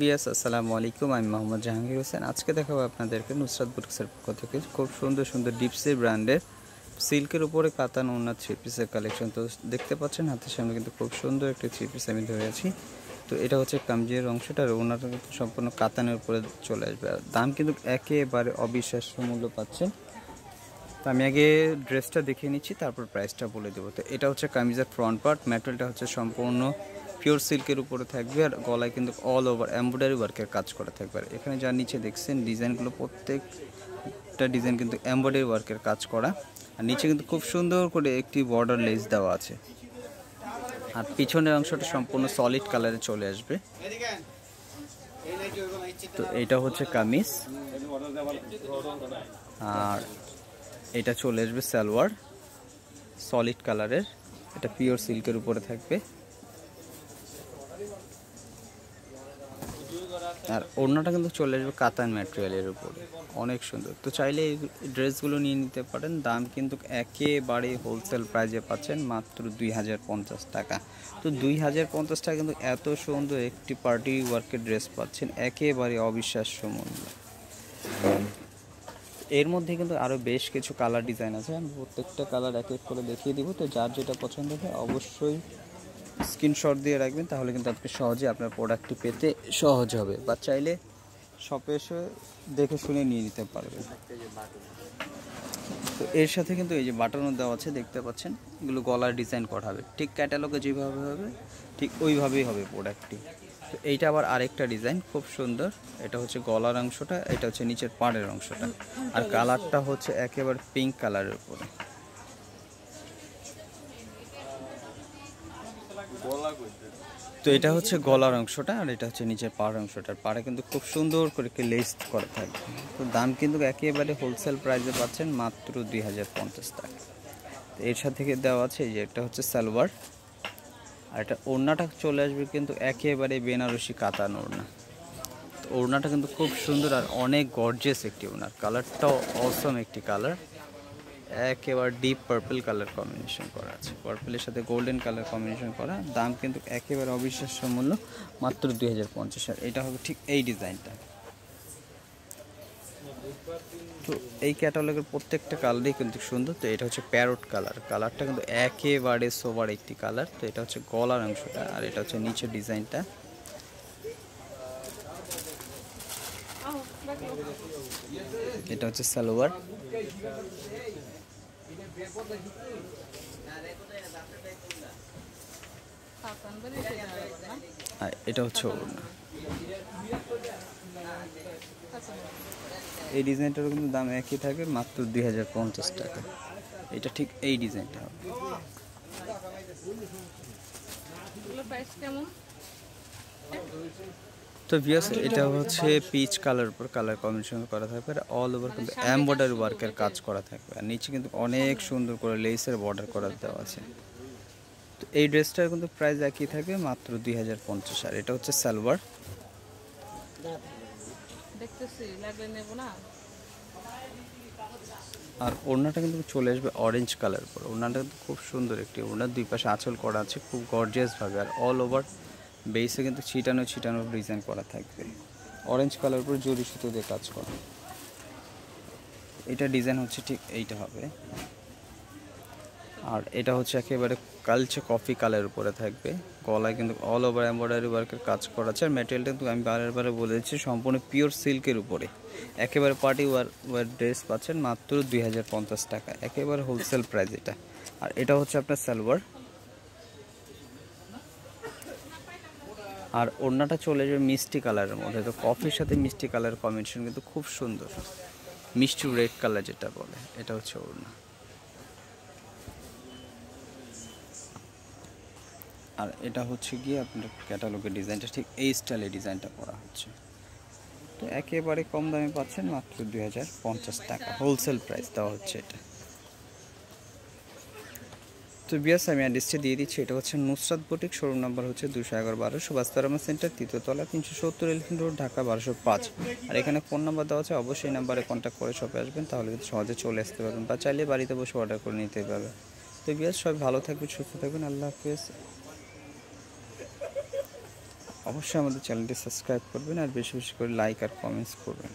BS আসসালামু আলাইকুম আমি মোহাম্মদ জাহাঙ্গীর হোসেন আজকে দেখাবো আপনাদেরকে নুসরাত বুটক্সের পক্ষ থেকে খুব সুন্দর সুন্দর ডিপসি ব্র্যান্ডের সিল্কের উপরে কাতান ওনা থ্রি পিসের কালেকশন তো দেখতে পাচ্ছেন হাতের সামনে কিন্তু খুব সুন্দর একটি থ্রি পিস আমি ধরে আছি তো এটা হচ্ছে কামজির অংশটা আর কিন্তু সম্পূর্ণ কাতানের উপরে চলে আসবে আর দাম কিন্তু একেবারে অবিশ্বাস্য মূল্য পাচ্ছেন তো আমি আগে ড্রেসটা দেখে নিচ্ছি তারপর প্রাইসটা বলে দেবো তো এটা হচ্ছে কামিজের ফ্রন্ট পার্ট ম্যাটেরিয়ালটা হচ্ছে সম্পূর্ণ পিওর সিল্কের উপরে থাকবে আর গলায় কিন্তু অল ওভার এমব্রয়ডারি ওয়ার্কের কাজ করা থাকবে আর এখানে যা নিচে দেখছেন ডিজাইনগুলো প্রত্যেকটা ডিজাইন কিন্তু এমব্রয়ডারি ওয়ার্কের কাজ করা আর নিচে কিন্তু খুব সুন্দর করে একটি বর্ডার লেস দেওয়া আছে আর পিছনের অংশটা সম্পূর্ণ সলিড কালারে চলে আসবে তো এটা হচ্ছে কামিজ আর এটা চলে আসবে সালোয়ার সলিড কালারের এটা পিওর সিল্কের উপরে থাকবে আর ওড়নাটা কিন্তু চলে আসবে কাতান ম্যাটেরিয়ালের উপরে অনেক সুন্দর তো চাইলে এই ড্রেসগুলো নিয়ে নিতে পারেন দাম কিন্তু একেবারে হোলসেল প্রাইজে পাচ্ছেন মাত্র দুই হাজার পঞ্চাশ টাকা তো দুই হাজার পঞ্চাশ টাকা কিন্তু এত সুন্দর একটি পার্টি ওয়ার্কের ড্রেস পাচ্ছেন একেবারে অবিশ্বাস্য মূল্য এর মধ্যে কিন্তু আরও বেশ কিছু কালার ডিজাইন আছে আমি প্রত্যেকটা কালার এক এক করে দেখিয়ে দিব তো যার যেটা পছন্দ হবে অবশ্যই স্ক্রিনশট দিয়ে রাখবেন তাহলে কিন্তু আপনি সহজে আপনার প্রোডাক্টটি পেতে সহজ হবে বা চাইলে শপে এসে দেখে শুনে নিয়ে নিতে পারবেন তো এর সাথে কিন্তু এই যে বাটনও দেওয়া আছে দেখতে পাচ্ছেন এগুলো গলার ডিজাইন করা হবে ঠিক ক্যাটালগে যেভাবে হবে ঠিক ওইভাবেই হবে প্রোডাক্টটি তো এইটা আবার আরেকটা ডিজাইন খুব সুন্দর এটা হচ্ছে গলার অংশটা এটা হচ্ছে নিচের পাড়ের অংশটা আর কালারটা হচ্ছে একেবারে পিঙ্ক কালারের উপরে তো এটা হচ্ছে গলার অংশটা আর এটা হচ্ছে নিচের পাড় অংশটা পাড়ে কিন্তু খুব সুন্দর করে লেস করা থাকে তো দাম কিন্তু একেবারে হোলসেল প্রাইসে পাচ্ছেন মাত্র দুই হাজার পঞ্চাশ টাকা এর সাথে দেওয়া আছে যে এটা হচ্ছে সালোয়ার আর এটা ওড়নাটা চলে আসবে কিন্তু একেবারে বেনারসি কাতান ওড়না তো ওড়নাটা কিন্তু খুব সুন্দর আর অনেক গর্জিয়াস একটি ওড়নার কালারটাও অসম একটি কালার একেবারে ডিপ পার্পল কালার কম্বিনেশন করা আছে পার্পলের সাথে গোল্ডেন কালার কম্বিনেশন করা দাম কিন্তু একেবারে অবিশ্বাস্য মূল্য মাত্র দুই হাজার পঞ্চাশ এটা হবে ঠিক এই ডিজাইনটা তো এই ক্যাটালগের প্রত্যেকটা কালারই কিন্তু সুন্দর তো এটা হচ্ছে প্যারোট কালার কালারটা কিন্তু একেবারে সোবার একটি কালার তো এটা হচ্ছে গলার অংশটা আর এটা হচ্ছে নিচের ডিজাইনটা এটা হচ্ছে সালোয়ার এটা হচ্ছে এই ডিজাইনটার কিন্তু দাম একই থাকে মাত্র দুই হাজার টাকা এটা ঠিক এই ডিজাইনটা হবে প্রাইস কেমন তো ভিয়াস এটা হচ্ছে পিচ কালার উপর কালার কম্বিনেশন করা থাকবে আর অল ওভার কিন্তু এম্বয়ডারি ওয়ার্কের কাজ করা থাকবে আর নিচে কিন্তু অনেক সুন্দর করে লেসের বর্ডার করা দেওয়া আছে তো এই ড্রেসটার কিন্তু প্রাইস একই থাকবে মাত্র দুই হাজার পঞ্চাশ আর এটা হচ্ছে সালোয়ার আর ওড়নাটা কিন্তু চলে আসবে অরেঞ্জ কালার উপর ওড়নাটা কিন্তু খুব সুন্দর একটি ওড়না দুই পাশে আঁচল করা আছে খুব গর্জিয়াসভাবে আর অল ওভার বেসে কিন্তু ছিটানো ছিটানোর ডিজাইন করা থাকবে অরেঞ্জ কালার উপর জরি সুতো দিয়ে কাজ করা এটা ডিজাইন হচ্ছে ঠিক এইটা হবে আর এটা হচ্ছে একেবারে কালচে কফি কালার উপরে থাকবে গলায় কিন্তু অল ওভার এম্ব্রয়ডারি ওয়ার্কের কাজ করা আছে আর ম্যাটেরিয়ালটা কিন্তু আমি বারে বারে বলে দিচ্ছি সম্পূর্ণ পিওর সিল্কের উপরে একেবারে পার্টি ওয়ার ওয়ার ড্রেস পাচ্ছেন মাত্র দুই টাকা একেবারে হোলসেল প্রাইস এটা আর এটা হচ্ছে আপনার সালোয়ার আর ওড়নাটা চলে যাবে মিষ্টি কালারের মধ্যে তো কফির সাথে মিষ্টি কালার কম্বিনেশন কিন্তু খুব সুন্দর মিষ্টি রেড কালার যেটা বলে এটা হচ্ছে ওড়না আর এটা হচ্ছে গিয়ে আপনার ক্যাটালগের ডিজাইনটা ঠিক এই স্টাইলে ডিজাইনটা করা হচ্ছে তো একেবারে কম দামে পাচ্ছেন মাত্র দুই টাকা হোলসেল প্রাইস দেওয়া হচ্ছে এটা তো বিয়াস আমি অ্যাড্রেসটা দিয়ে দিচ্ছি এটা হচ্ছে নুসরাত বটিক শোরুম নাম্বার হচ্ছে দুশো এগারো বারোশো বাস্তারামা সেন্টার তৃতীয়তলা তিনশো সত্তর এলিফিন রোড ঢাকা বারোশো পাঁচ আর এখানে ফোন নাম্বার দেওয়া আছে অবশ্যই নাম্বারে কন্ট্যাক্ট করে সবাই আসবেন তাহলে কিন্তু সহজে চলে আসতে পারবেন বা চাইলে বাড়িতে বসে অর্ডার করে নিতে পারবেন তো বিয়াস সবাই ভালো থাকবেন সুস্থ থাকবেন আল্লাহ হাফিজ অবশ্যই আমাদের চ্যানেলটি সাবস্ক্রাইব করবেন আর বেশি বেশি করে লাইক আর কমেন্টস করবেন